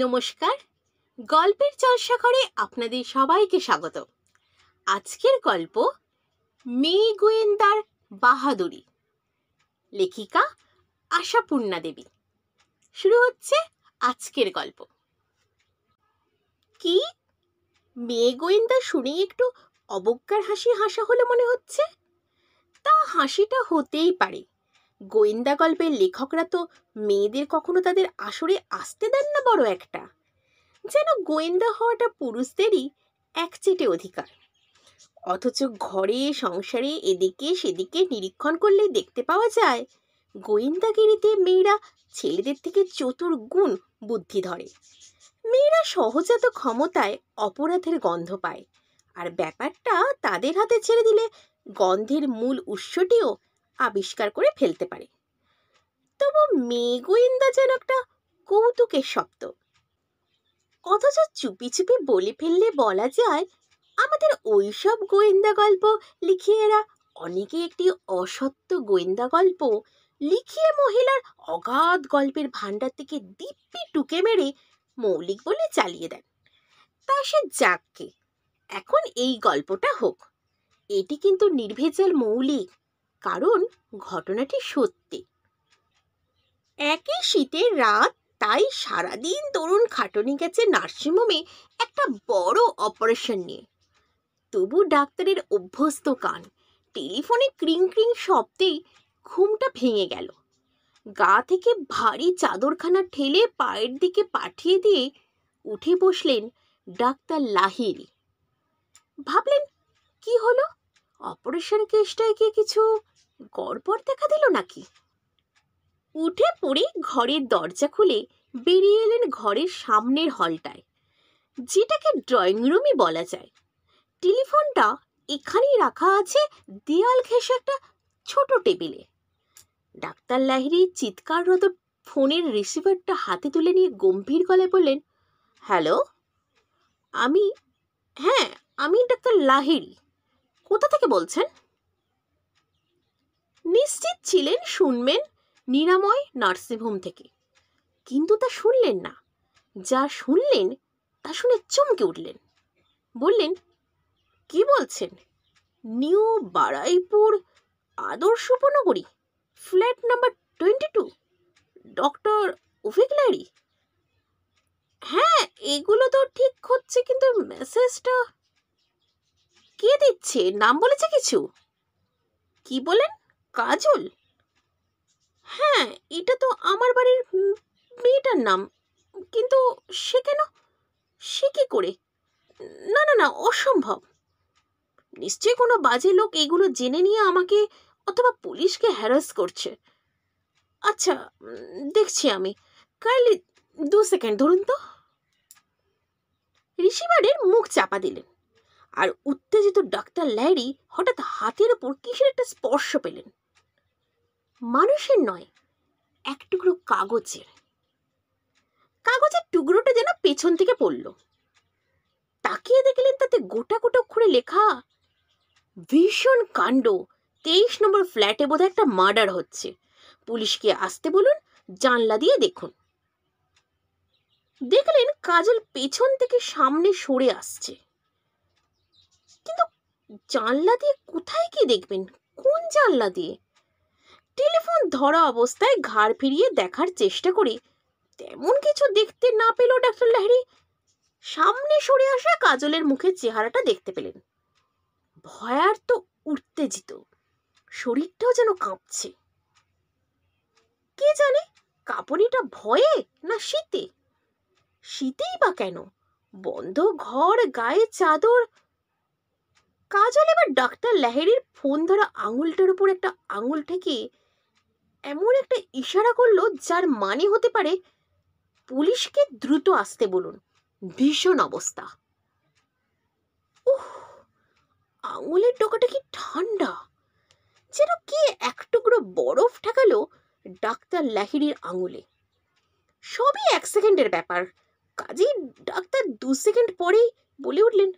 নমস্কার গল্পের করে আপনাদের সবাইকে স্বাগত আজকের গল্প মেয়ে গোয়েন্দার বাহাদুরি লেখিকা আশাপূর্ণা দেবী শুরু হচ্ছে আজকের গল্প কি মেয়ে গোয়েন্দা শুনে একটু অবজ্ঞার হাসি হাসা হলো মনে হচ্ছে তা হাসিটা হতেই পারে গোয়েন্দা গল্পের লেখকরা তো মেয়েদের কখনো তাদের আসরে আসতে দেন না বড় একটা যেন গোয়েন্দা হওয়াটা পুরুষদেরই একচেটে অধিকার অথচ ঘরে সংসারে এদিকে সেদিকে নিরীক্ষণ করলে দেখতে পাওয়া যায় গোয়েন্দাগিরিতে মেয়েরা ছেলেদের থেকে চতুর গুণ বুদ্ধি ধরে মেয়েরা সহজাত ক্ষমতায় অপরাধের গন্ধ পায় আর ব্যাপারটা তাদের হাতে ছেড়ে দিলে গন্ধের মূল উৎসটিও আবিষ্কার করে ফেলতে পারে তবু মেয়ে গোয়েন্দা যেন একটা কৌতুকের শব্দ অথচ চুপি চুপি বলে ফেললে বলা যায় আমাদের ওইসব গোয়েন্দা গল্প লিখিয়ে এরা অনেকে একটি অসত্য গোয়েন্দা গল্প লিখিয়ে মহিলার অগাধ গল্পের ভাণ্ডার থেকে দিব্যি টুকে মেরে মৌলিক বলে চালিয়ে দেন তা সে যাককে এখন এই গল্পটা হোক এটি কিন্তু নির্ভেজাল মৌলিক কারণ ঘটনাটি সত্যি একই শীতের রাত তাই সারাদিন তরুণ খাটনি গেছে নার্সিংহোমে একটা বড় অপারেশন নিয়ে তবু ডাক্তারের অভ্যস্ত কান টেলিফোনে ক্রিং ক্রিং শব্দেই ঘুমটা ভেঙে গেল গা থেকে ভারী চাদরখানা ঠেলে পায়ের দিকে পাঠিয়ে দিয়ে উঠে বসলেন ডাক্তার লাহিরি ভাবলেন কি হলো অপারেশন কেসটায় কি কিছু গড়বড় দেখা দিল নাকি উঠে পড়ে ঘরের দরজা খুলে বেরিয়ে এলেন ঘরের সামনের হলটায় যেটাকে ড্রয়িং রুমই বলা যায় টেলিফোনটা এখানেই রাখা আছে দেয়াল ঘেঁষে একটা ছোট টেবিলে ডাক্তার লাহিরি চিৎকাররত ফোনের রিসিভারটা হাতে তুলে নিয়ে গম্ভীর গলায় বললেন হ্যালো আমি হ্যাঁ আমি ডাক্তার লাহিরি কোথা থেকে বলছেন নিশ্চিত ছিলেন শুনবেন নিরাময় নার্সিংহোম থেকে কিন্তু তা শুনলেন না যা শুনলেন তা শুনে চমকে উঠলেন বললেন কি বলছেন new Baraipur Adarsha Upanagari flat number twenty two doctor উফিক লাইরি হ্যাঁ এগুলো তো ঠিক হচ্ছে কিন্তু মেসেজটা কে দিচ্ছে নাম বলেছে কিছু কি বলেন কাজল হ্যাঁ এটা তো আমার বাড়ির মেয়েটার নাম কিন্তু সে কেন সে কি করে না না না অসম্ভব নিশ্চয়ই কোনো বাজে লোক এগুলো জেনে নিয়ে আমাকে অথবা পুলিশকে হ্যারাস করছে আচ্ছা দেখছি আমি কাইলি দু সেকেন্ড ধরুন তো রিসিভারের মুখ চাপা দিলেন আর উত্তেজিত ডাক্তার ল্যারি হঠাৎ হাতের ওপর কিসের একটা স্পর্শ পেলেন মানুষের নয় এক টুকরো কাগজের কাগজের টুকরোটা যেন পেছন থেকে পড়ল তাকিয়ে দেখলেন তাতে গোটা গোটা খুঁড়ে লেখা ভীষণ কাণ্ড তেইশ নম্বর ফ্ল্যাটে বোধহয় একটা মার্ডার হচ্ছে পুলিশকে আসতে বলুন জানলা দিয়ে দেখুন দেখলেন কাজল পেছন থেকে সামনে সরে আসছে কিন্তু জানলা দিয়ে কোথায় কি দেখবেন কোন জানলা দিয়ে টেলিফোন ধরা অবস্থায় ঘাড় ফিরিয়ে দেখার চেষ্টা করি তেমন কিছু দেখতে না পেল ডাক্তার লাহিড়ি সামনে সরে আসা কাজলের মুখের চেহারাটা দেখতে পেলেন ভয়ার তো উত্তেজিত শরীরটাও যেন কাঁপছে কে জানে কাঁপনিটা ভয়ে না শীতে শীতেই বা কেন বন্ধ ঘর গায়ে চাদর কাজল এবার ডাক্তার লাহেরির ফোন ধরা আঙুলটার উপর একটা আঙুল ঠেকে এমন একটা ইশারা করলো যার মানে হতে পারে পুলিশকে দ্রুত আসতে বলুন ভীষণ অবস্থা ওহ আঙুলের ডোকাটা কি ঠান্ডা যেন কি এক টুকরো বরফ ঠেকালো ডাক্তার লাহিড়ির আঙুলে সবই এক সেকেন্ডের ব্যাপার কাজেই ডাক্তার দু সেকেন্ড পরেই বলে উঠলেন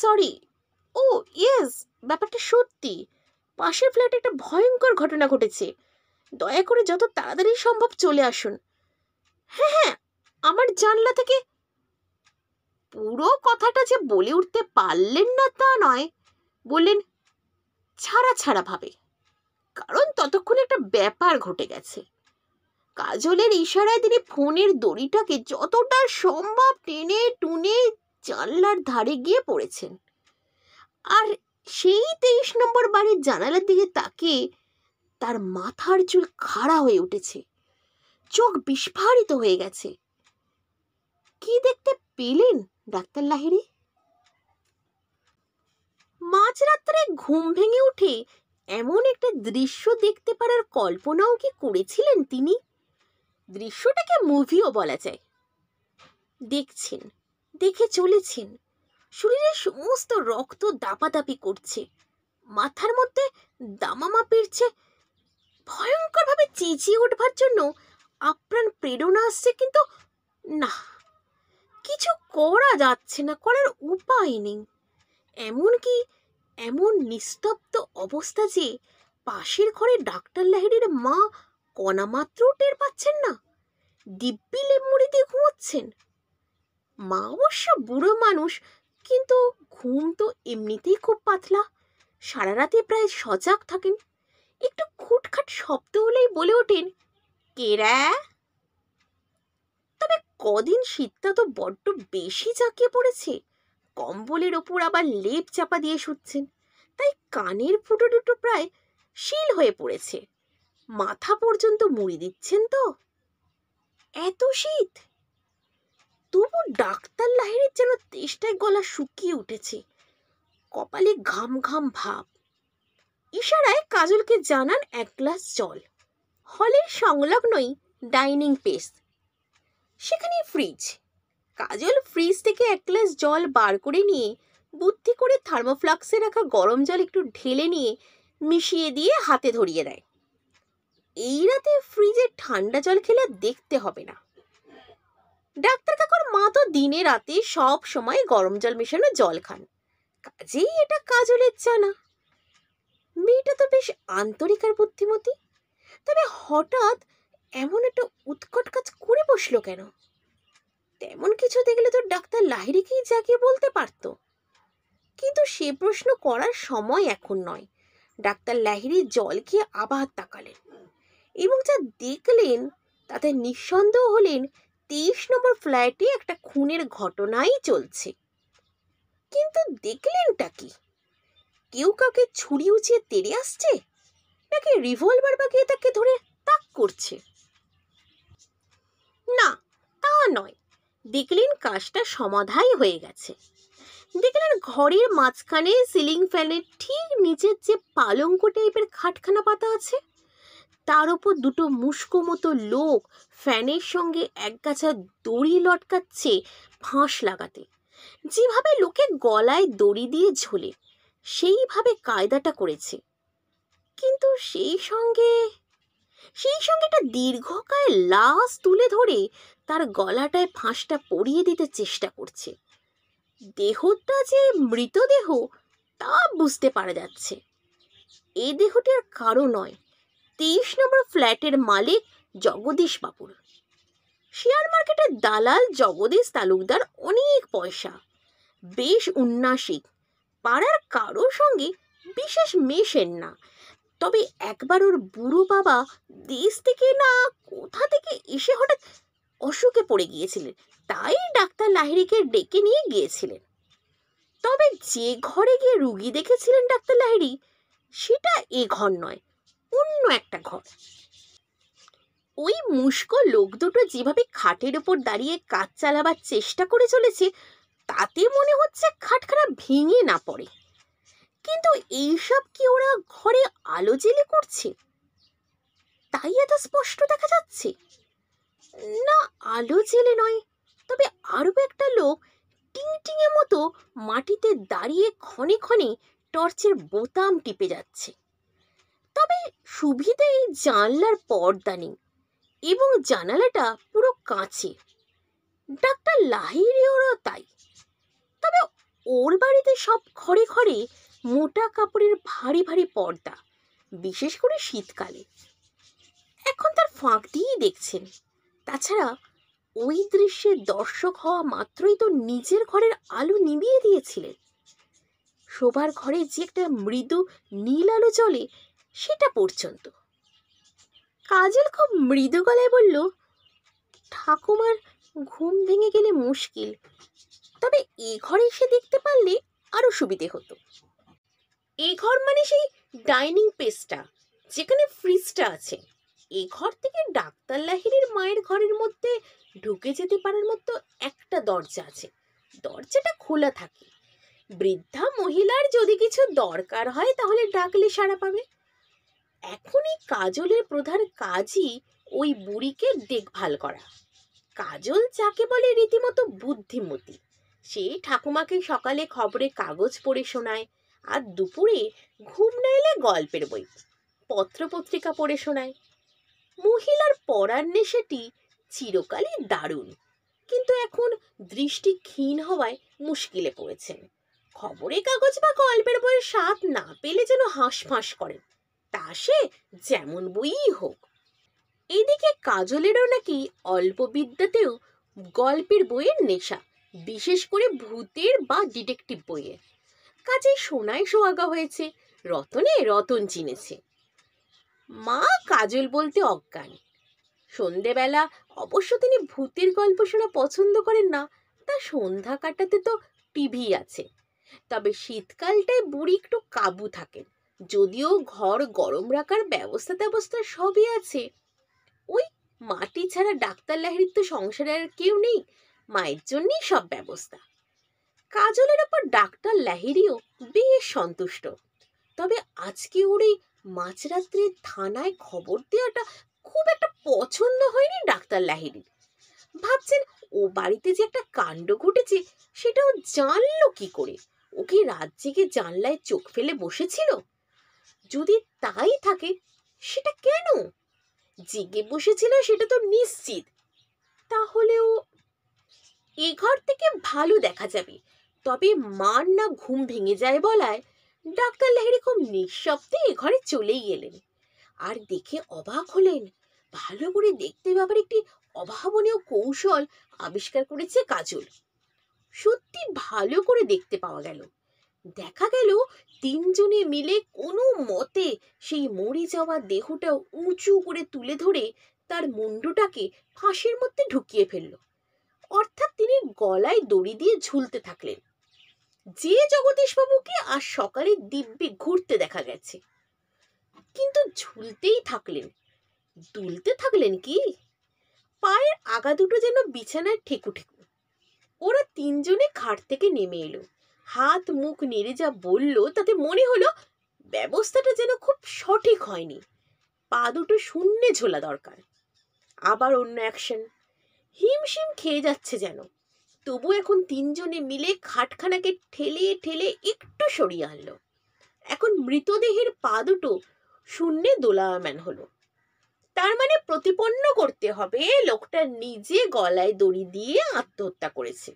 সরি ও ইয়েস ব্যাপারটা সত্যি পাশের ফ্ল্যাটে একটা ভয়ঙ্কর ঘটনা ঘটেছে দয়া করে যত তাড়াতাড়ি সম্ভব চলে আসুন হ্যাঁ হ্যাঁ আমার জানলা থেকে পুরো কথাটা যে বলে উঠতে পারলেন না তা নয় বললেন ছাড়া ছাড়া ভাবে কারণ ততক্ষণে একটা ব্যাপার ঘটে গেছে কাজলের ইশারায় তিনি ফোনের দড়িটাকে যতটা সম্ভব টেনে টুনে জানলার ধারে গিয়ে পড়েছেন আর সেই তেইশ নম্বর বাড়ির জানালার দিকে তাকিয়ে তার মাথার চুল খাড়া হয়ে উঠেছে চোখ বিস্ফারিত হয়ে গেছে কি দেখতে পেলেন ডাক্তার লাহিরি মাঝরাত্রে ঘুম ভেঙে উঠে এমন একটা দৃশ্য দেখতে পারার কল্পনাও কি করেছিলেন তিনি দৃশ্যটাকে মুভিও বলা যায় দেখছেন দেখে চলেছেন শরীরের সমস্ত রক্ত দাপাদাপি করছে মাথার মধ্যে দামামা পেরছে ভয়ঙ্করভাবে চেঁচিয়ে উঠবার জন্য আপ্রাণ প্রেরণা আসছে কিন্তু না কিছু করা যাচ্ছে না করার উপায় নেই এমনকি এমন নিস্তব্ধ অবস্থা যে পাশের ঘরে ডাক্তার লাহিড়ির মা কণামাত্রও টের পাচ্ছেন না দিব্যি লেমুড়ি দিয়ে ঘুমোচ্ছেন মা অবশ্য বুড়ো মানুষ কিন্তু ঘুম তো এমনিতেই খুব পাতলা সারা রাতে প্রায় সজাগ থাকেন একটু খুটখাট শব্দ হলেই বলে ওঠেন কেরা তবে কদিন শীতটা তো বড্ড বেশি জাঁকিয়ে পড়েছে কম্বলের ওপর আবার লেপ চাপা দিয়ে শুচ্ছেন তাই কানের ফুটো দুটো প্রায় শিল হয়ে পড়েছে মাথা পর্যন্ত মুড়ি দিচ্ছেন তো এত শীত তবু ডাক্তার লাহিড়ির যেন তেষ্টায় গলা শুকিয়ে উঠেছে কপালে ঘাম ঘাম ভাব ইশারায় কাজলকে জানান এক গ্লাস জল হলের সংলগ্নই ডাইনিং পেস সেখানে ফ্রিজ কাজল ফ্রিজ থেকে এক গ্লাস জল বার করে নিয়ে বুদ্ধি করে থার্মোফ্লাক্সে রাখা গরম জল একটু ঢেলে নিয়ে মিশিয়ে দিয়ে হাতে ধরিয়ে দেয় এই রাতে ফ্রিজে ঠান্ডা জল খেলে দেখতে হবে না ডাক্তার কাকুর মা তো দিনে রাতে সব সময় গরম জল মেশানো জল খান কাজেই এটা কাজলের জানা মেয়েটা তো বেশ আন্তরিক আর বুদ্ধিমতী তবে হঠাৎ এমন একটা উৎকট কাজ করে বসলো কেন তেমন কিছু দেখলে তো ডাক্তার লাহিরিকেই জাগিয়ে বলতে পারত কিন্তু সে প্রশ্ন করার সময় এখন নয় ডাক্তার লাহিরি জল খেয়ে আবার তাকালেন এবং যা দেখলেন তাতে নিঃসন্দেহ হলেন তেইশ নম্বর ফ্ল্যাটে একটা খুনের ঘটনাই চলছে কিন্তু দেখলেনটা কি কেউ কাউকে ছুরি উঁচিয়ে তেড়ে আসছে নাকি রিভলভার বা বাগিয়ে তাকে ধরে তাক করছে না তা নয় দেখলেন কাজটা সমাধাই হয়ে গেছে দেখলেন ঘরের মাঝখানে সিলিং ফ্যানের ঠিক নিচের যে পালঙ্ক টাইপের খাটখানা পাতা আছে তার উপর দুটো মুস্কো মতো লোক ফ্যানের সঙ্গে একগাছা দড়ি লটকাচ্ছে ফাঁস লাগাতে যেভাবে লোকে গলায় দড়ি দিয়ে ঝোলে সেইভাবে কায়দাটা করেছে কিন্তু সেই সঙ্গে সেই সঙ্গে একটা দীর্ঘকায় লাশ তুলে ধরে তার গলাটায় ফাঁসটা পরিয়ে দিতে চেষ্টা করছে দেহটা যে মৃতদেহ তা বুঝতে পারা যাচ্ছে এ দেহটি আর কারো নয় তেইশ নম্বর ফ্ল্যাটের মালিক জগদীশ বাবুর শেয়ার মার্কেটের দালাল জগদীশ তালুকদার অনেক পয়সা বেশ উন্নাসিক পাড়ার কারোর সঙ্গে বিশেষ মেশেন না তবে একবার ওর বুড়ো বাবা দেশ থেকে না কোথা থেকে এসে হঠাৎ অসুখে পড়ে গিয়েছিলেন তাই ডাক্তার লাহিড়িকে ডেকে নিয়ে গিয়েছিলেন তবে যে ঘরে গিয়ে রুগী দেখেছিলেন ডাক্তার লাহিড়ি সেটা এ ঘর নয় অন্য একটা ঘর ওই মুস্কো লোক দুটো যেভাবে খাটের উপর দাঁড়িয়ে কাজ চালাবার চেষ্টা করে চলেছে তাতে মনে হচ্ছে খাটখানা ভেঙে না পড়ে কিন্তু এইসব কি ওরা ঘরে আলো জেলে করছে তাই এত স্পষ্ট দেখা যাচ্ছে না আলো জেলে নয় তবে আরও একটা লোক টিংটিংয়ের মতো মাটিতে দাঁড়িয়ে ক্ষণে ক্ষণে টর্চের বোতাম টিপে যাচ্ছে তবে সুবিধে এই জানলার পর্দা নেই এবং জানালাটা পুরো কাঁচে ডাক্তার লাহিরেরও তাই তবে ওর বাড়িতে সব ঘরে ঘরে মোটা কাপড়ের ভারী ভারী পর্দা বিশেষ করে শীতকালে এখন তার ফাঁক দিয়েই দেখছেন তাছাড়া ওই দৃশ্যে দর্শক হওয়া মাত্রই তো নিজের ঘরের আলো নিভিয়ে দিয়েছিলেন শোবার ঘরে যে একটা মৃদু নীল আলো চলে সেটা পর্যন্ত কাজল খুব মৃদু গলায় বলল ঠাকুমার ঘুম ভেঙে গেলে মুশকিল তবে এ ঘরে এসে দেখতে পারলে আরও সুবিধে হতো এ ঘর মানে সেই ডাইনিং পেসটা যেখানে ফ্রিজটা আছে এ ঘর থেকে ডাক্তার লাহিরের মায়ের ঘরের মধ্যে ঢুকে যেতে পারার মতো একটা দরজা আছে দরজাটা খোলা থাকে বৃদ্ধা মহিলার যদি কিছু দরকার হয় তাহলে ডাকলে সাড়া পাবে এখনই কাজলের প্রধান কাজই ওই বুড়িকে দেখভাল করা কাজল যাকে বলে রীতিমতো বুদ্ধিমতী সে ঠাকুমাকে সকালে খবরে কাগজ পড়ে শোনায় আর দুপুরে ঘুম না এলে গল্পের বই পত্রপত্রিকা পড়ে শোনায় মহিলার পড়ার নেশাটি চিরকালই দারুণ কিন্তু এখন দৃষ্টি ক্ষীণ হওয়ায় মুশকিলে পড়েছেন খবরে কাগজ বা গল্পের বইয়ের স্বাদ না পেলে যেন হাঁসফাঁস করেন তা সে যেমন বইই হোক এদিকে কাজলেরও নাকি অল্প বিদ্যাতেও গল্পের বইয়ের নেশা বিশেষ করে ভূতের বা ডিটেকটিভ বইয়ের কাজে সোনায় সোয়াগা হয়েছে রতনে রতন চিনেছে মা কাজল বলতে অজ্ঞান সন্ধেবেলা অবশ্য তিনি ভূতের গল্প শোনা পছন্দ করেন না তা সন্ধ্যা কাটাতে তো টিভি আছে তবে শীতকালটায় বুড়ি একটু কাবু থাকেন যদিও ঘর গরম রাখার ব্যবস্থা ব্যবস্থা সবই আছে ওই মাটি ছাড়া ডাক্তার লাহির তো সংসারে আর কেউ নেই মায়ের জন্যই সব ব্যবস্থা কাজলের ওপর ডাক্তার লাহিরিও বেশ সন্তুষ্ট তবে আজকে ওর এই মাঝরাত্রে থানায় খবর দেওয়াটা খুব একটা পছন্দ হয়নি ডাক্তার লাহিরি ভাবছেন ও বাড়িতে যে একটা কাণ্ড ঘটেছে সেটাও জানলো কি করে ও কি রাত জেগে জানলায় চোখ ফেলে বসেছিল যদি তাই থাকে সেটা কেন জেগে বসেছিল সেটা তো নিশ্চিত তাহলেও এ ঘর থেকে ভালো দেখা যাবে তবে মার না ঘুম ভেঙে যায় বলায় ডাক্তার লাহিড়ি খুব নিঃশব্দে এ ঘরে চলেই এলেন আর দেখে অবাক হলেন ভালো করে দেখতে ব্যাপারে একটি অভাবনীয় কৌশল আবিষ্কার করেছে কাজল সত্যি ভালো করে দেখতে পাওয়া গেল দেখা গেল তিনজনে মিলে কোনো মতে সেই মরে যাওয়া দেহটা উঁচু করে তুলে ধরে তার মুন্ডুটাকে ফাঁসের মধ্যে ঢুকিয়ে ফেলল অর্থাৎ তিনি গলায় দড়ি দিয়ে ঝুলতে থাকলেন যে জগদীশবাবুকে আর সকালে দিব্যে ঘুরতে দেখা গেছে কিন্তু ঝুলতেই থাকলেন দুলতে থাকলেন কি পায়ের আগা দুটো যেন বিছানায় ঠেকু ঠেকু ওরা তিনজনে খাট থেকে নেমে এলো হাত মুখ নেড়ে যা বলল তাতে মনে হলো ব্যবস্থাটা যেন খুব সঠিক হয়নি পা দুটো শূন্যে ঝোলা দরকার আবার অন্য অ্যাকশন হিমশিম খেয়ে যাচ্ছে যেন তবু এখন তিনজনে মিলে খাটখানাকে ঠেলে ঠেলে একটু সরিয়ে আনলো এখন মৃতদেহের পা দুটো শূন্যে দোলায়মান হলো তার মানে প্রতিপন্ন করতে হবে লোকটা নিজে গলায় দড়ি দিয়ে আত্মহত্যা করেছে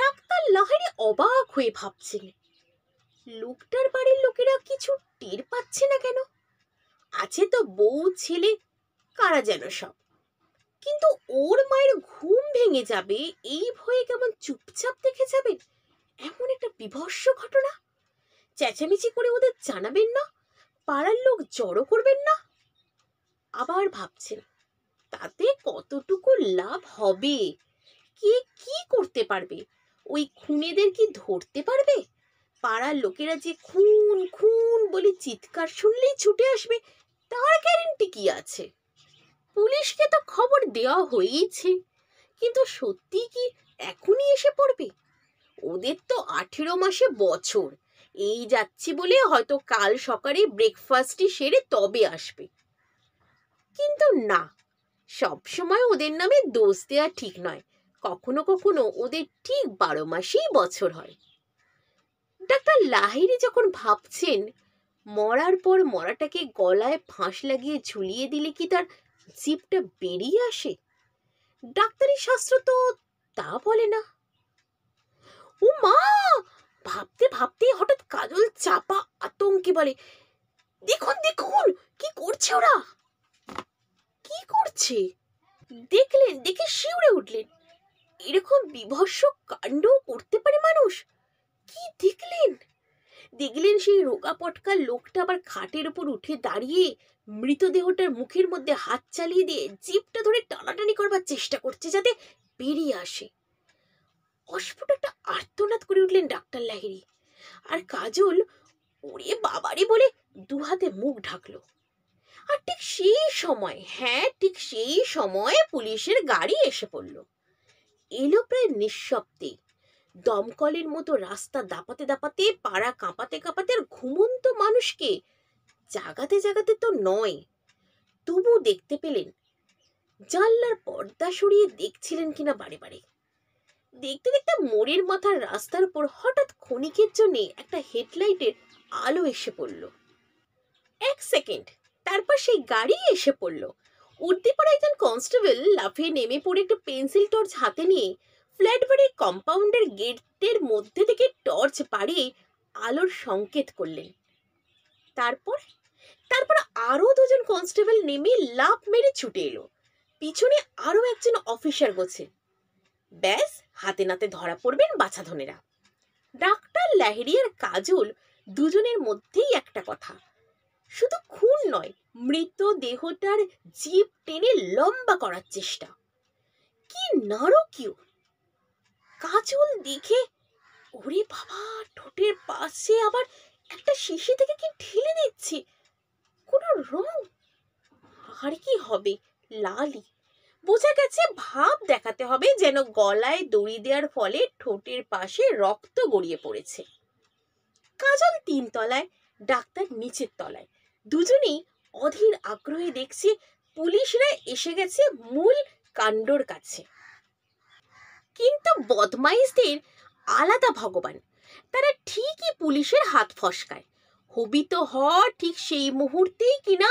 ডাক্তার লাহারি অবাক হয়ে ভাবছিলেন লোকটার বাড়ির লোকেরা কিছু টের পাচ্ছে না কেন আছে তো বউ ছেলে কারা যেন সব কিন্তু ওর মায়ের ঘুম ভেঙে যাবে এই ভয়ে কেমন চুপচাপ দেখে যাবেন এমন একটা বিভৎস ঘটনা চেঁচামেচি করে ওদের জানাবেন না পাড়ার লোক জড়ো করবেন না আবার ভাবছেন তাতে কতটুকু লাভ হবে কে কি করতে পারবে ওই খুনেদের কি ধরতে পারবে পাড়ার লোকেরা যে খুন খুন বলে চিৎকার শুনলেই ছুটে আসবে তার গ্যারেন্টি কি আছে পুলিশকে তো খবর দেওয়া হয়েইছে কিন্তু সত্যি কি এখনই এসে পড়বে ওদের তো আঠেরো মাসে বছর এই যাচ্ছি বলে হয়তো কাল সকালে ব্রেকফাস্টই সেরে তবে আসবে কিন্তু না সবসময় ওদের নামে দোষ দেওয়া ঠিক নয় কখনো কখনো ওদের ঠিক বারো মাসেই বছর হয় ডাক্তার লাহিরি যখন ভাবছেন মরার পর মরাটাকে গলায় ফাঁস লাগিয়ে ঝুলিয়ে দিলে কি তার জীবটা বেরিয়ে আসে ডাক্তারি শাস্ত্র তো তা বলে না ও মা ভাবতে ভাবতে হঠাৎ কাজল চাপা আতঙ্কে বলে দেখুন দেখুন কি করছে ওরা কি করছে দেখলেন দেখে শিউরে উঠলেন এরকম বিভৎস কাণ্ড করতে পারে মানুষ কি দেখলেন দেখলেন সেই রোগা পটকা লোকটা আবার খাটের উপর উঠে দাঁড়িয়ে মৃতদেহটার মুখের মধ্যে হাত চালিয়ে দিয়ে জিপটা ধরে টানাটানি করবার চেষ্টা করছে যাতে বেরিয়ে আসে অস্ফুট একটা আর্তনাদ করে উঠলেন ডাক্তার লাহিরি আর কাজল ওরে বাবারে বলে দু হাতে মুখ ঢাকলো আর ঠিক সেই সময় হ্যাঁ ঠিক সেই সময়ে পুলিশের গাড়ি এসে পড়লো এলো প্রায় নিঃশব্দে দমকলের মতো রাস্তা দাপাতে দাপাতে পাড়া কাঁপাতে কাঁপাতে আর ঘুমন্ত মানুষকে জাগাতে জাগাতে তো নয় তবু দেখতে পেলেন জানলার পর্দা সরিয়ে দেখছিলেন কিনা বারে বারে দেখতে দেখতে মোড়ের মাথার রাস্তার উপর হঠাৎ ক্ষণিকের জন্যে একটা হেডলাইটের আলো এসে পড়ল এক সেকেন্ড তারপর সেই গাড়ি এসে পড়লো উদ্দীপর একজন কনস্টেবল লাফিয়ে নেমে পড়ে একটা পেন্সিল টর্চ হাতে নিয়ে ফ্ল্যাট বাড়ির কম্পাউন্ডের গেটের মধ্যে থেকে টর্চ পাড়িয়ে আলোর সংকেত করলেন তারপর তারপর আরও দুজন কনস্টেবল নেমে লাফ মেরে ছুটে এলো পিছনে আরও একজন অফিসার গোছে ব্যাস হাতে নাতে ধরা পড়বেন বাছাধনেরা ডাক্তার লাহেরিয়ার কাজল দুজনের মধ্যেই একটা কথা শুধু খুন নয় মৃত দেহটার জীব টেনে লম্বা করার চেষ্টা কি নারকীয় কাজল দেখে ওরে বাবা ঠোঁটের পাশে আবার একটা শিশি থেকে কি ঢেলে দিচ্ছে কোনো রং আর কি হবে লালি বোঝা গেছে ভাব দেখাতে হবে যেন গলায় দড়ি দেওয়ার ফলে ঠোঁটের পাশে রক্ত গড়িয়ে পড়েছে কাজল তিন তলায় ডাক্তার নিচের তলায় দুজনেই অধীর আগ্রহে দেখছি পুলিশরা এসে গেছে মূল কাণ্ডর কাছে কিন্তু বদমাইশদের আলাদা ভগবান তারা ঠিকই পুলিশের হাত ফসকায় হবিত হ ঠিক সেই মুহূর্তেই কিনা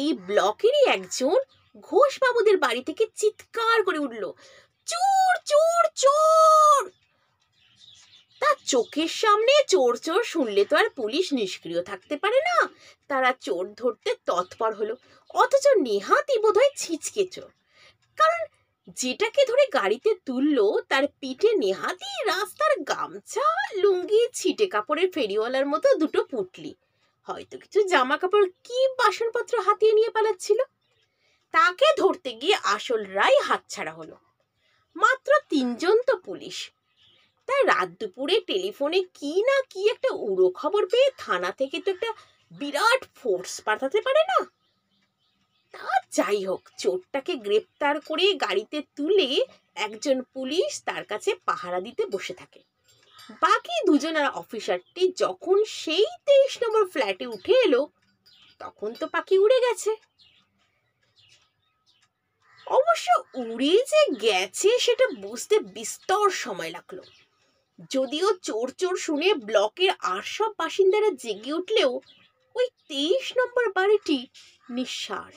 এই ব্লকেরই একজন ঘোষবাবুদের বাড়ি থেকে চিৎকার করে উঠল চোর চোর চোর তার চোখের সামনে চোর চোর শুনলে তো আর পুলিশ নিষ্ক্রিয় থাকতে পারে না তারা চোর ধরতে তৎপর হলো অথচ নেহাতি বোধহয় ছিচকে চোর কারণ যেটাকে ধরে গাড়িতে তুলল তার পিঠে নেহাতি রাস্তার গামছা লুঙ্গি ছিটে কাপড়ের ফেরিওয়ালার মতো দুটো পুটলি হয়তো কিছু জামা কাপড় কি বাসনপত্র হাতিয়ে নিয়ে পালাচ্ছিল তাকে ধরতে গিয়ে আসল রায় হাতছাড়া হলো মাত্র তিনজন তো পুলিশ তা রাত দুপুরে টেলিফোনে কি না কি একটা উড়ো খবর পেয়ে থানা থেকে তো একটা বিরাট ফোর্স পাঠাতে পারে না তা যাই হোক চোরটাকে গ্রেপ্তার করে গাড়িতে তুলে একজন পুলিশ তার কাছে পাহারা দিতে বসে থাকে বাকি দুজন আর অফিসারটি যখন সেই তেইশ নম্বর ফ্ল্যাটে উঠে এলো তখন তো পাখি উড়ে গেছে অবশ্য উড়ে যে গেছে সেটা বুঝতে বিস্তর সময় লাগলো যদিও চোর চোর শুনে ব্লকের আর সব বাসিন্দারা জেগে উঠলেও ওই তেইশ নম্বর বাড়িটি নিঃসার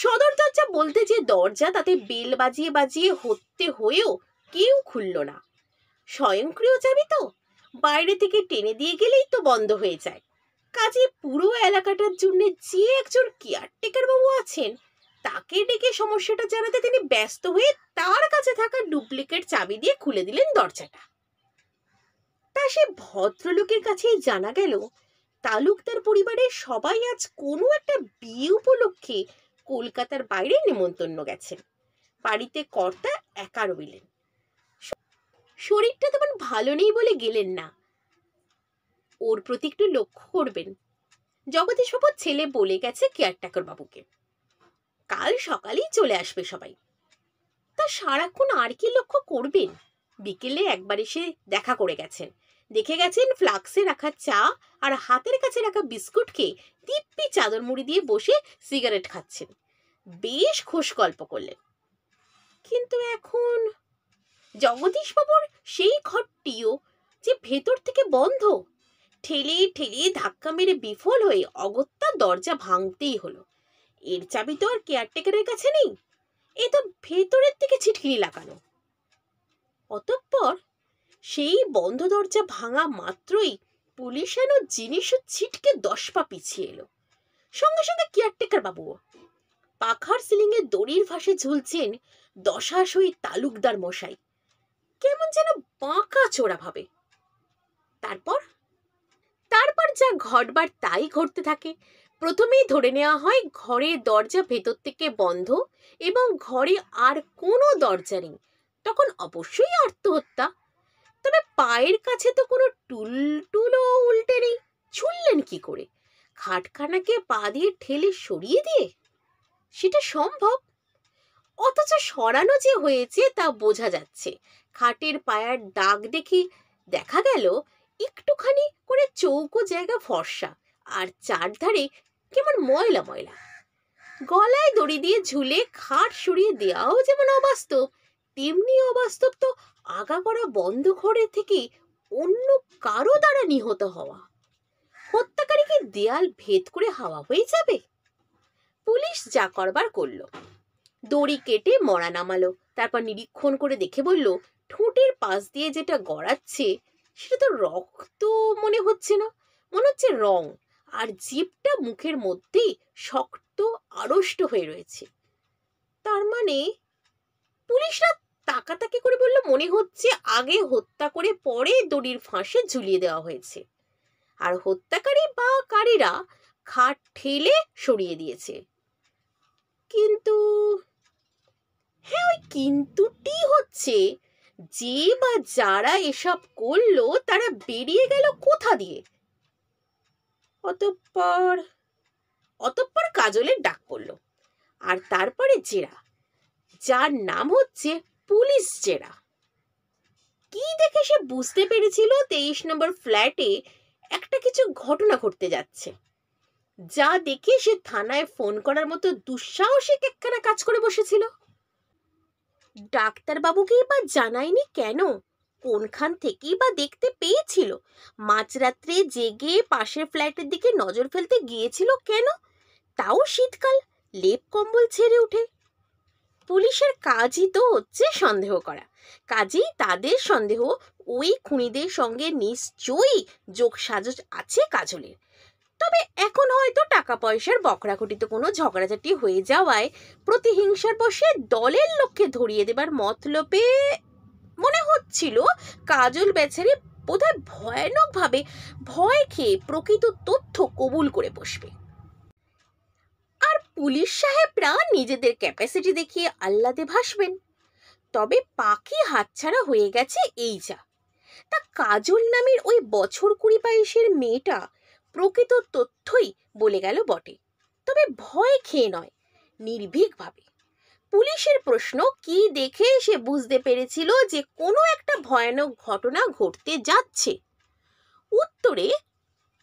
সদর দরজা বলতে যে দরজা তাতে বেল বাজিয়ে বাজিয়ে হতে হয়েও কেউ খুলল না স্বয়ংক্রিয় চাবি তো বাইরে থেকে টেনে দিয়ে গেলেই তো বন্ধ হয়ে যায় কাজে পুরো এলাকাটার জন্য যে একজন কেয়ারটেকার বাবু আছেন তাকে ডেকে সমস্যাটা জানাতে তিনি ব্যস্ত হয়ে তার কাছে থাকা ডুপ্লিকেট চাবি দিয়ে খুলে দিলেন দরজাটা তা সে ভদ্রলোকের কাছেই জানা গেল তালুকদার পরিবারের সবাই আজ কোনো একটা বিয়ে উপলক্ষে কলকাতার বাইরে নেমন্তন্ন গেছে বাড়িতে কর্তা একা রইলেন শরীরটা তেমন ভালো নেই বলে গেলেন না ওর প্রতি একটু লক্ষ্য করবেন জগদীশবাবু ছেলে বলে গেছে কেয়ারটাকর বাবুকে কাল সকালেই চলে আসবে সবাই তা সারাক্ষণ আর কি লক্ষ্য করবেন বিকেলে একবার এসে দেখা করে গেছেন দেখে গেছেন ফ্লাক্সে রাখা চা আর হাতের কাছে রাখা বিস্কুট খেয়ে দিব্যি চাদর মুড়ি দিয়ে বসে সিগারেট খাচ্ছেন বেশ খোশ গল্প করলেন কিন্তু এখন জগদীশবাবুর সেই ঘরটিও যে ভেতর থেকে বন্ধ ঠেলে ঠেলে ধাক্কা মেরে বিফল হয়ে অগত্যা দরজা ভাঙতেই হলো এর চাবি তো আর কেয়ারটেকারের কাছে নেই এ তো ভেতরের থেকে ছিটকিনি লাগানো অতঃপর সেই বন্ধ দরজা ভাঙা মাত্রই পুলিশ এনো জিনিসও ছিটকে দশ পা পিছিয়ে এলো সঙ্গে সঙ্গে কেয়ারটেকার বাবু পাখার এ দড়ির ফাঁসে ঝুলছেন দশাশই তালুকদার মশাই কেমন যেন বাঁকা চোরা ভাবে তারপর তারপর যা ঘটবার তাই ঘটতে থাকে প্রথমেই ধরে নেওয়া হয় ঘরে দরজা ভেতর থেকে বন্ধ এবং ঘরে আর কোনো দরজা নেই তখন অবশ্যই আত্মহত্যা তবে পায়ের কাছে তো কোনো টুল টুলও উল্টে নেই ছুললেন কি করে খাটখানাকে পা দিয়ে ঠেলে সরিয়ে দিয়ে সেটা সম্ভব অথচ সরানো যে হয়েছে তা বোঝা যাচ্ছে খাটের পায়ার দাগ দেখি দেখা গেল একটুখানি করে চৌকো জায়গা ফর্সা আর চারধারে কেমন ময়লা ময়লা গলায় দড়ি দিয়ে ঝুলে খাট সরিয়ে দেওয়াও যেমন অবাস্তব তেমনি অবাস্তব তো আগা করা বন্ধ ঘরে থেকে অন্য কারো দ্বারা নিহত হওয়া হত্যাকারীকে দেয়াল ভেদ করে হাওয়া হয়ে যাবে পুলিশ যা করবার করলো দড়ি কেটে মরা নামালো তারপর নিরীক্ষণ করে দেখে বলল ঠোঁটের পাশ দিয়ে যেটা গড়াচ্ছে সেটা তো রক্ত মনে হচ্ছে না মনে হচ্ছে রং আর জিপটা মুখের মধ্যেই শক্ত আড়ষ্ট হয়ে রয়েছে তার মানে পুলিশরা তাকাতাকি করে বলল মনে হচ্ছে আগে হত্যা করে পরে দড়ির ফাঁসে ঝুলিয়ে দেওয়া হয়েছে আর হত্যাকারী বা কারীরা খাট ঠেলে সরিয়ে দিয়েছে কিন্তু হ্যাঁ ওই কিন্তুটি হচ্ছে যে বা যারা এসব করলো তারা বেরিয়ে গেল কোথা দিয়ে অতঃপর অতঃপর কাজলের ডাক পড়ল আর তারপরে জেরা যার নাম হচ্ছে পুলিশ জেরা কি দেখে সে বুঝতে পেরেছিল তেইশ নম্বর ফ্ল্যাটে একটা কিছু ঘটনা ঘটতে যাচ্ছে যা দেখে সে থানায় ফোন করার মতো দুঃসাহসিক একখানা কাজ করে বসেছিল ডাক্তারবাবুকেই বা জানায়নি কেন কোনখান থেকেই বা দেখতে পেয়েছিল মাঝরাত্রে জেগে পাশের ফ্ল্যাটের দিকে নজর ফেলতে গিয়েছিল কেন তাও শীতকাল লেপ কম্বল ছেড়ে উঠে পুলিশের কাজই তো হচ্ছে সন্দেহ করা কাজেই তাদের সন্দেহ ওই খুনিদের সঙ্গে নিশ্চয়ই যোগ সাজস আছে কাজলের তবে এখন হয়তো টাকা পয়সার বকরাঘটিত কোনো ঝগড়াঝাটি হয়ে যাওয়ায় প্রতিহিংসার বসে দলের লক্ষ্যে ধরিয়ে দেবার মতলবে মনে হচ্ছিল কাজল বেচারি বোধহয় ভয়ানকভাবে ভয় খেয়ে প্রকৃত তথ্য কবুল করে বসবে পুলিশ সাহেবরা নিজেদের ক্যাপাসিটি দেখিয়ে আহ্লাদে ভাসবেন তবে পাখি হাতছাড়া হয়ে গেছে এই যা তা কাজল নামের ওই বছর কুড়ি বাইশের মেয়েটা প্রকৃত তথ্যই বলে গেল বটে তবে ভয় খেয়ে নয় নির্ভীকভাবে পুলিশের প্রশ্ন কি দেখে সে বুঝতে পেরেছিল যে কোনো একটা ভয়ানক ঘটনা ঘটতে যাচ্ছে উত্তরে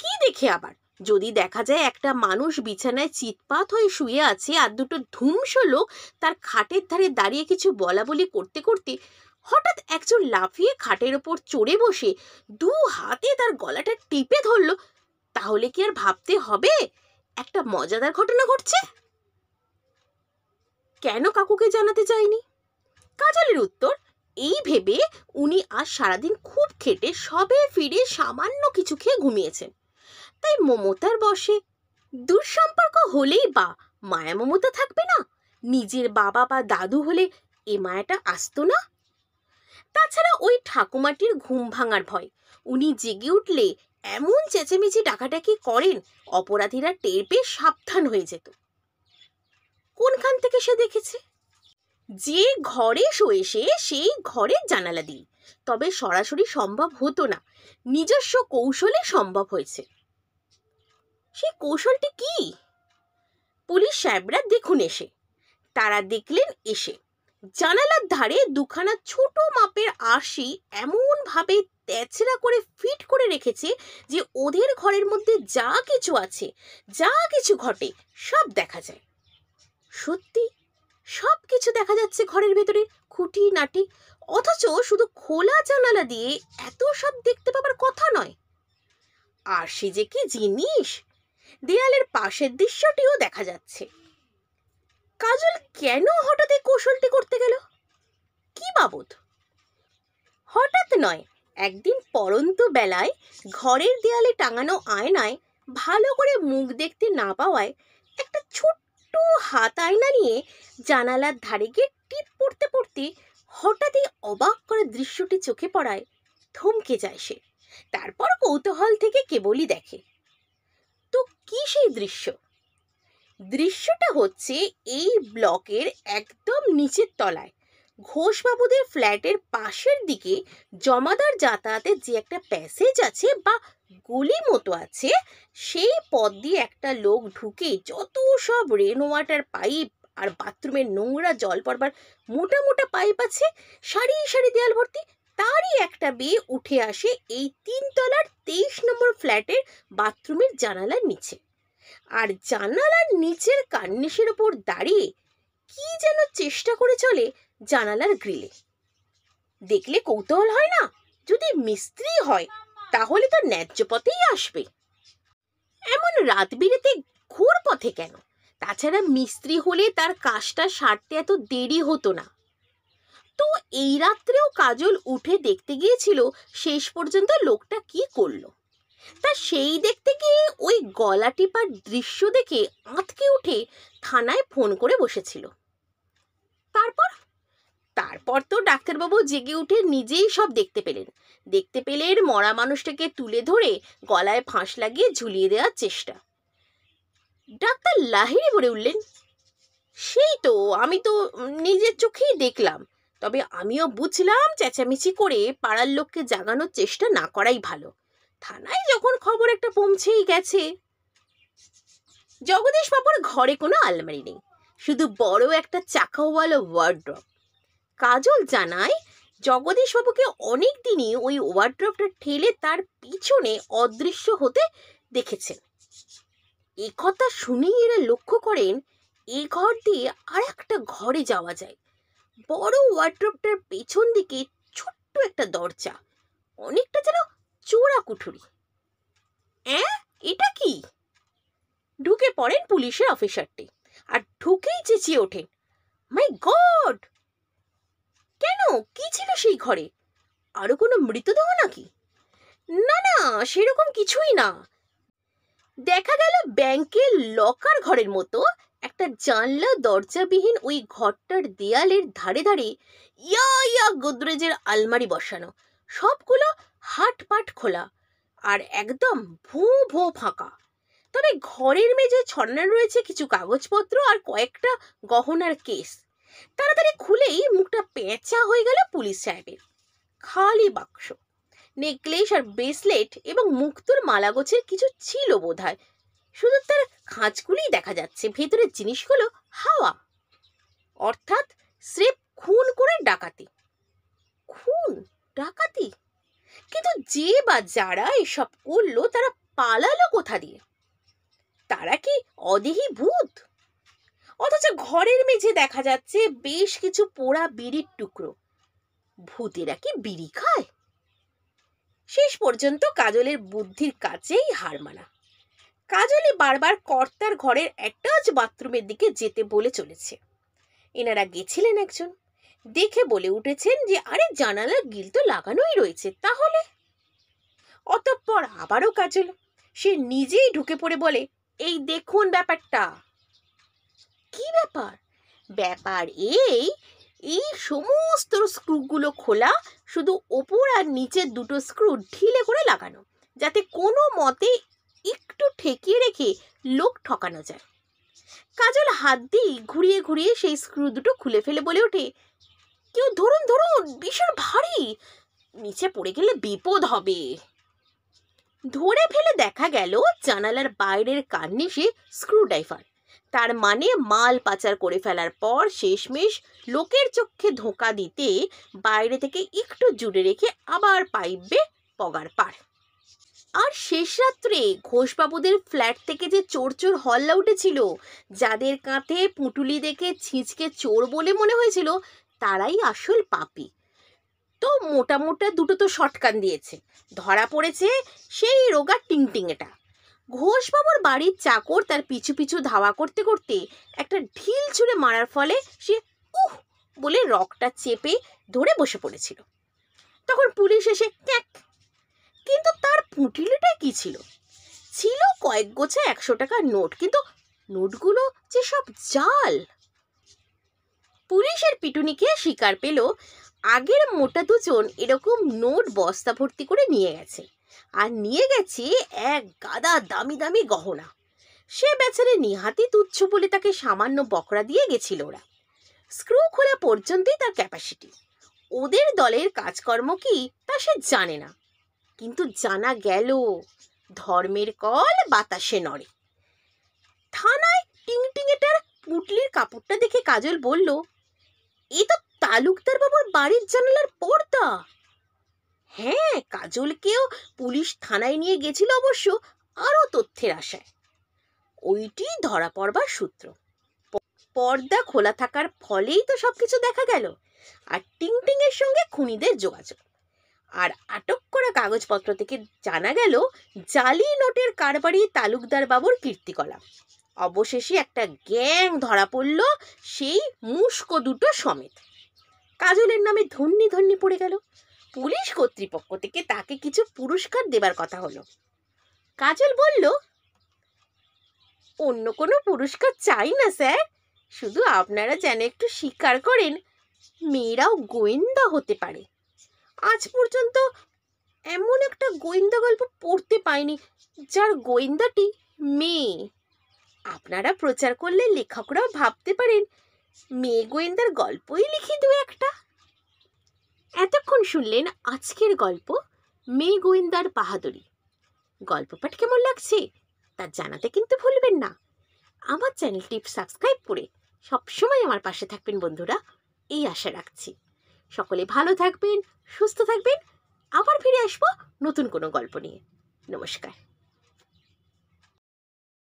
কি দেখে আবার যদি দেখা যায় একটা মানুষ বিছানায় চিৎপাত হয়ে শুয়ে আছে আর দুটো ধুমস লোক তার খাটের ধারে দাঁড়িয়ে কিছু বলা বলি করতে করতে হঠাৎ একজন লাফিয়ে খাটের ওপর চড়ে বসে দু হাতে তার গলাটা টিপে ধরল তাহলে কি আর ভাবতে হবে একটা মজাদার ঘটনা ঘটছে কেন কাকুকে জানাতে চাইনি কাজলের উত্তর এই ভেবে উনি আজ সারাদিন খুব খেটে সবে ফিরে সামান্য কিছু খেয়ে ঘুমিয়েছেন তাই মমতার বসে দূর সম্পর্ক হলেই বা মায়া মমতা থাকবে না নিজের বাবা বা দাদু হলে এ মায়াটা আসতো না তাছাড়া ওই ঠাকুমাটির ঘুম ভাঙার ভয় উনি জেগে উঠলে এমন চেঁচেমেচি ডাকাডাকি করেন অপরাধীরা টের পেয়ে সাবধান হয়ে যেত কোনখান থেকে সে দেখেছে যে ঘরে শোয়ে সে সেই ঘরের জানালা দিই তবে সরাসরি সম্ভব হতো না নিজস্ব কৌশলে সম্ভব হয়েছে সেই কৌশলটি কি পুলিশ সাহেবরা দেখুন এসে তারা দেখলেন এসে জানালার ধারে দুখানা ছোট মাপের এমন এমনভাবে তেচড়া করে ফিট করে রেখেছে যে ওদের ঘরের মধ্যে যা কিছু আছে যা কিছু ঘটে সব দেখা যায় সত্যি সব কিছু দেখা যাচ্ছে ঘরের ভেতরে খুঁটি নাটি অথচ শুধু খোলা জানালা দিয়ে এত সব দেখতে পাবার কথা নয় আর সে যে কি জিনিস দেয়ালের পাশের দৃশ্যটিও দেখা যাচ্ছে কাজল কেন হঠাৎ এই কৌশলটি করতে গেল কি বাবদ হঠাৎ নয় একদিন পরন্ত বেলায় ঘরের দেয়ালে টাঙানো আয়নায় ভালো করে মুখ দেখতে না পাওয়ায় একটা ছোট্ট হাত আয়না নিয়ে জানালার ধারে গিয়ে টিপ পড়তে পড়তে হঠাৎই অবাক করে দৃশ্যটি চোখে পড়ায় থমকে যায় সে তারপর কৌতূহল থেকে কেবলই দেখে তো কী সেই দৃশ্য দৃশ্যটা হচ্ছে এই ব্লকের একদম নিচের তলায় ঘোষবাবুদের ফ্ল্যাটের পাশের দিকে জমাদার যাতায়াতের যে একটা প্যাসেজ আছে বা গলি মতো আছে সেই পথ দিয়ে একটা লোক ঢুকে যত সব রেন ওয়াটার পাইপ আর বাথরুমের নোংরা জল পড়বার মোটা মোটা পাইপ আছে সারি সারি দেয়াল ভর্তি তারই একটা মেয়ে উঠে আসে এই তিনতলার তেইশ নম্বর ফ্ল্যাটের বাথরুমের জানালার নিচে আর জানালার নিচের কার্নিশের ওপর দাঁড়িয়ে কি যেন চেষ্টা করে চলে জানালার গ্রিলে দেখলে কৌতূহল হয় না যদি মিস্ত্রি হয় তাহলে তো ন্যায্য পথেই আসবে এমন রাত বিরেতে ঘোর পথে কেন তাছাড়া মিস্ত্রি হলে তার কাজটা সারতে এত দেরি হতো না তো এই রাত্রেও কাজল উঠে দেখতে গিয়েছিল শেষ পর্যন্ত লোকটা কি করলো তা সেই দেখতে গিয়ে ওই গলা টিপার দৃশ্য দেখে আঁতকে উঠে থানায় ফোন করে বসেছিল তারপর তারপর তো ডাক্তারবাবু জেগে উঠে নিজেই সব দেখতে পেলেন দেখতে পেলেন মরা মানুষটাকে তুলে ধরে গলায় ফাঁস লাগিয়ে ঝুলিয়ে দেওয়ার চেষ্টা ডাক্তার লাহিড়ে বলে উঠলেন সেই তো আমি তো নিজের চোখেই দেখলাম তবে আমিও বুঝলাম চেঁচামেচি করে পাড়ার লোককে জাগানোর চেষ্টা না করাই ভালো থানায় যখন খবর একটা পৌঁছেই গেছে জগদীশ বাবুর ঘরে কোনো আলমারি নেই শুধু বড় একটা চাকাওয়ালা ওয়ার্ড্রপ কাজল জানায় বাবুকে অনেক দিনই ওই ওয়ার্ড্রপটা ঠেলে তার পিছনে অদৃশ্য হতে দেখেছেন এ কথা শুনেই এরা লক্ষ্য করেন এ ঘর দিয়ে আর একটা ঘরে যাওয়া যায় বড় ওয়ার্ড্রপটার পেছন দিকে ছোট্ট একটা দরজা অনেকটা যেন চোরা কুঠুরি এটা কি ঢুকে পড়েন পুলিশের অফিসারটি আর ঢুকেই চেঁচিয়ে ওঠেন মাই গড কেন কি ছিল সেই ঘরে আরও কোনো মৃতদেহ নাকি না না সেরকম কিছুই না দেখা গেল ব্যাংকের লকার ঘরের মতো একটা জানলা দরজাবিহীন ওই ঘরটার দেয়ালের ধারে ধারে ইয়া ইয়া গোদরেজের আলমারি বসানো সবগুলো হাট পাট খোলা আর একদম ভো ভো ফাঁকা তবে ঘরের মেঝে ছড়ানো রয়েছে কিছু কাগজপত্র আর কয়েকটা গহনার কেস তাড়াতাড়ি খুলেই মুখটা পেঁচা হয়ে গেল পুলিশ সাহেবের খালি বাক্স নেকলেস আর ব্রেসলেট এবং মুক্তোর মালাগোছের কিছু ছিল বোধ হয় শুধু তার খাঁজগুলি দেখা যাচ্ছে ভেতরের জিনিসগুলো হাওয়া অর্থাৎ স্রেফ খুন করে ডাকাতি খুন ডাকাতি কিন্তু যে বা যারা এসব করলো তারা পালালো কোথা দিয়ে তারা কি অদেহি ভূত অথচ ঘরের মেঝে দেখা যাচ্ছে বেশ কিছু পোড়া বিড়ির টুকরো ভূতেরা কি বিড়ি খায় শেষ পর্যন্ত কাজলের বুদ্ধির কাছেই হার মানা কাজলি বারবার কর্তার ঘরের অ্যাটাচ বাথরুমের দিকে যেতে বলে চলেছে এনারা গেছিলেন একজন দেখে বলে উঠেছেন যে আরে জানালার গিল তো লাগানোই রয়েছে তাহলে অতঃপর আবারও কাজল সে নিজেই ঢুকে পড়ে বলে এই দেখুন ব্যাপারটা কি ব্যাপার ব্যাপার এই এই সমস্ত স্ক্রুগুলো খোলা শুধু ওপর আর নিচের দুটো স্ক্রু ঢিলে করে লাগানো যাতে কোনো মতে একটু ঠেকিয়ে রেখে লোক ঠকানো যায় কাজল হাত দিয়ে ঘুরিয়ে ঘুরিয়ে সেই স্ক্রু দুটো খুলে ফেলে বলে ওঠে কেউ ধরুন ধরুন বিশাল ভারী নিচে পড়ে গেলে বিপদ হবে ধরে ফেলে দেখা গেল জানালার বাইরের সে স্ক্রুড্রাইভার তার মানে মাল পাচার করে ফেলার পর শেষমেশ লোকের চোখে ধোঁকা দিতে বাইরে থেকে একটু জুড়ে রেখে আবার পাইবে পগার পাড় আর শেষ রাত্রে ঘোষবাবুদের ফ্ল্যাট থেকে যে চোর চোর হল্লা উঠেছিল যাদের কাঁধে পুঁটুলি দেখে ছিঁচকে চোর বলে মনে হয়েছিল তারাই আসল পাপি তো মোটা মোটা দুটো তো শটকান দিয়েছে ধরা পড়েছে সেই রোগা এটা ঘোষবাবুর বাড়ির চাকর তার পিছু পিছু ধাওয়া করতে করতে একটা ঢিল ছুঁড়ে মারার ফলে সে উহ বলে রকটা চেপে ধরে বসে পড়েছিল তখন পুলিশ এসে ক্যাক কিন্তু তার পুঁটিলিটা কি ছিল ছিল কয়েক গোছা একশো টাকার নোট কিন্তু নোটগুলো যে সব জাল পুলিশের পিটুনিকে শিকার পেল আগের মোটা দুজন এরকম নোট বস্তা ভর্তি করে নিয়ে গেছে আর নিয়ে গেছে এক গাদা দামি দামি গহনা সে বেচারে নিহাতি তুচ্ছ বলে তাকে সামান্য বকরা দিয়ে গেছিল ওরা স্ক্রু খোলা পর্যন্তই তার ক্যাপাসিটি ওদের দলের কাজকর্ম কি তা সে জানে না কিন্তু জানা গেল ধর্মের কল বাতাসে নড়ে থানায় টিং টিংয়েটার পুটলির কাপড়টা দেখে কাজল বলল এ তো তালুকদার বাবুর বাড়ির জানালার পর্দা হ্যাঁ কাজলকেও পুলিশ থানায় নিয়ে গেছিল অবশ্য আরও তথ্যের আশায় ওইটি ধরা পড়বার সূত্র পর্দা খোলা থাকার ফলেই তো সব কিছু দেখা গেল আর টিং টিংয়ের সঙ্গে খুনিদের যোগাযোগ আর আটক করা কাগজপত্র থেকে জানা গেল জালি নোটের কারবারি তালুকদার বাবুর কীর্তিকলাপ অবশেষে একটা গ্যাং ধরা পড়ল সেই মুস্কো দুটো সমেত কাজলের নামে ধন্যি ধন্যি পড়ে গেল পুলিশ কর্তৃপক্ষ থেকে তাকে কিছু পুরস্কার দেবার কথা হলো কাজল বলল অন্য কোনো পুরস্কার চাই না স্যার শুধু আপনারা যেন একটু স্বীকার করেন মেয়েরাও গোয়েন্দা হতে পারে আজ পর্যন্ত এমন একটা গোয়েন্দা গল্প পড়তে পাইনি যার গোয়েন্দাটি মেয়ে আপনারা প্রচার করলে লেখকরাও ভাবতে পারেন মেয়ে গোয়েন্দার গল্পই লিখি দু একটা এতক্ষণ শুনলেন আজকের গল্প মেয়ে গোয়েন্দার বাহাদুরি গল্প পাঠ কেমন লাগছে তা জানাতে কিন্তু ভুলবেন না আমার চ্যানেলটি সাবস্ক্রাইব করে সবসময় আমার পাশে থাকবেন বন্ধুরা এই আশা রাখছি সকলে ভালো থাকবেন সুস্থ থাকবেন আবার ফিরে আসবো নতুন কোনো গল্প নিয়ে নমস্কার